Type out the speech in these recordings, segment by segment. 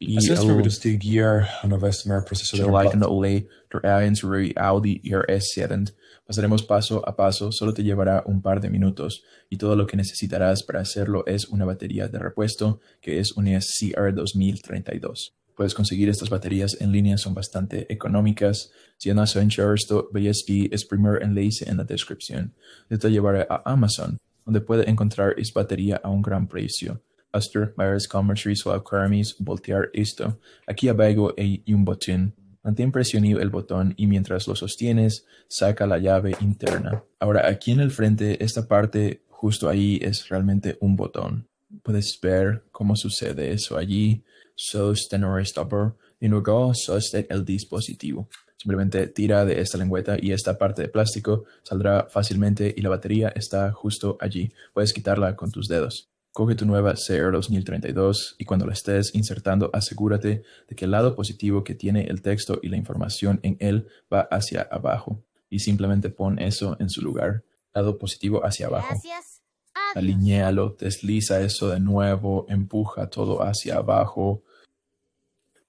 Acest vyroste Gear, nové Smart Processor Lightning OLED, Drive Ray Audi RS7. Pasaremos paso a paso, solo te llevará un par de minutos y todo lo que necesitarás para hacerlo es una batería de repuesto que es una CR2032. Puedes conseguir estas baterías en línea, son bastante económicas. Si no has hecho esto, Premier es primer enlace en la descripción. Yo te llevaré a Amazon, donde puedes encontrar esta batería a un gran precio. Aster, varias commerce o Aramis, voltear esto, aquí abajo hay e un botón. Mantén presionado el botón y mientras lo sostienes, saca la llave interna. Ahora aquí en el frente, esta parte justo ahí es realmente un botón. Puedes ver cómo sucede eso allí. Sostener stopper y luego sostén el dispositivo. Simplemente tira de esta lengüeta y esta parte de plástico saldrá fácilmente y la batería está justo allí. Puedes quitarla con tus dedos. Coge tu nueva CR 2032 y cuando la estés insertando, asegúrate de que el lado positivo que tiene el texto y la información en él va hacia abajo. Y simplemente pon eso en su lugar. Lado positivo hacia abajo. Gracias. desliza eso de nuevo, empuja todo hacia abajo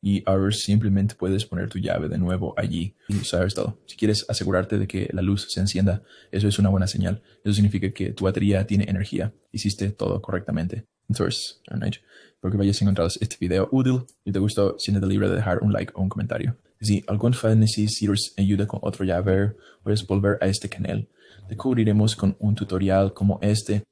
y ahora simplemente puedes poner tu llave de nuevo allí y usar todo. Si quieres asegurarte de que la luz se encienda, eso es una buena señal. Eso significa que tu batería tiene energía. Hiciste todo correctamente. Entonces, espero que hayas encontrado este video útil. Si te gustó, siéntete libre de dejar un like o un comentario. Si algún fan necesitas ayuda con otro llave, puedes volver a este canal. Te cubriremos con un tutorial como este